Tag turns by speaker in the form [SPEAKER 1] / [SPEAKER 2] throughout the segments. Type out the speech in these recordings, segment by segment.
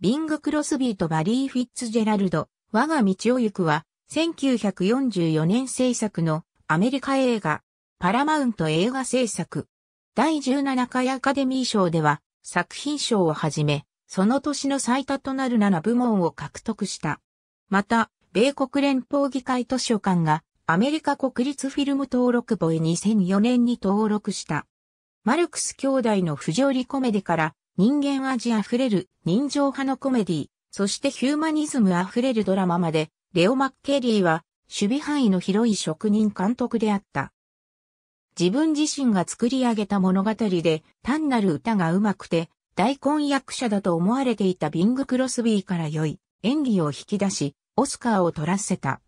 [SPEAKER 1] ビング・クロスビーとバリー・フィッツジェラルド、我が道を行くは、1944年制作のアメリカ映画、パラマウント映画制作。第17回アカデミー賞では、作品賞をはじめ、その年の最多となる7部門を獲得した。また、米国連邦議会図書館が、アメリカ国立フィルム登録簿へ2004年に登録した。マルクス兄弟の不条理コメディから、人間味あふれる人情派のコメディ、そしてヒューマニズムあふれるドラマまで、レオ・マッケリーは守備範囲の広い職人監督であった。自分自身が作り上げた物語で単なる歌が上手くて大婚役者だと思われていたビング・クロスビーから良い演技を引き出し、オスカーを取らせた。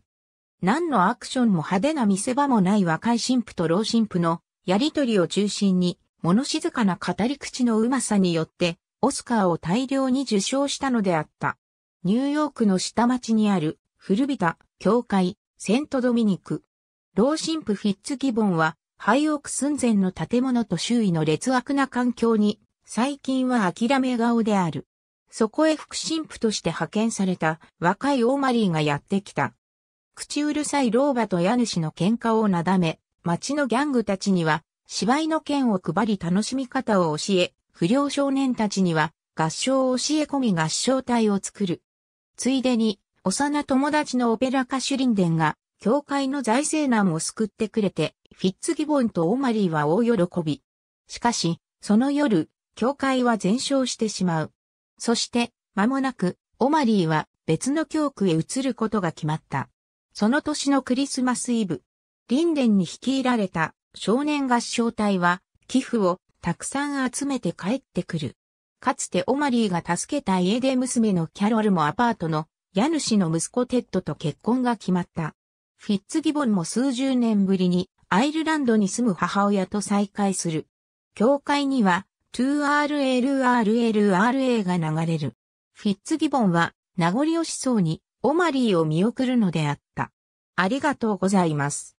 [SPEAKER 1] 何のアクションも派手な見せ場もない若い神父と老神父のやりとりを中心に物静かな語り口のうまさによって、オスカーを大量に受賞したのであった。ニューヨークの下町にある、古びた、教会、セントドミニク。老神父フィッツギボンは、廃屋寸前の建物と周囲の劣悪な環境に、最近は諦め顔である。そこへ副神父として派遣された若いオーマリーがやってきた。口うるさい老婆と家主の喧嘩をなだめ、町のギャングたちには芝居の剣を配り楽しみ方を教え、不良少年たちには合唱を教え込み合唱隊を作る。ついでに、幼友達のオペラ歌手リンデンが、教会の財政難を救ってくれて、フィッツギボンとオマリーは大喜び。しかし、その夜、教会は全焼してしまう。そして、間もなく、オマリーは別の教区へ移ることが決まった。その年のクリスマスイブ、リンデンに率いられた少年合唱隊は寄付をたくさん集めて帰ってくる。かつてオマリーが助けた家出娘のキャロルもアパートの家主の息子テッドと結婚が決まった。フィッツギボンも数十年ぶりにアイルランドに住む母親と再会する。教会には 2RLRLRA が流れる。フィッツギボンは名残惜しそうにオマリーを見送るのであった。ありがとうございます。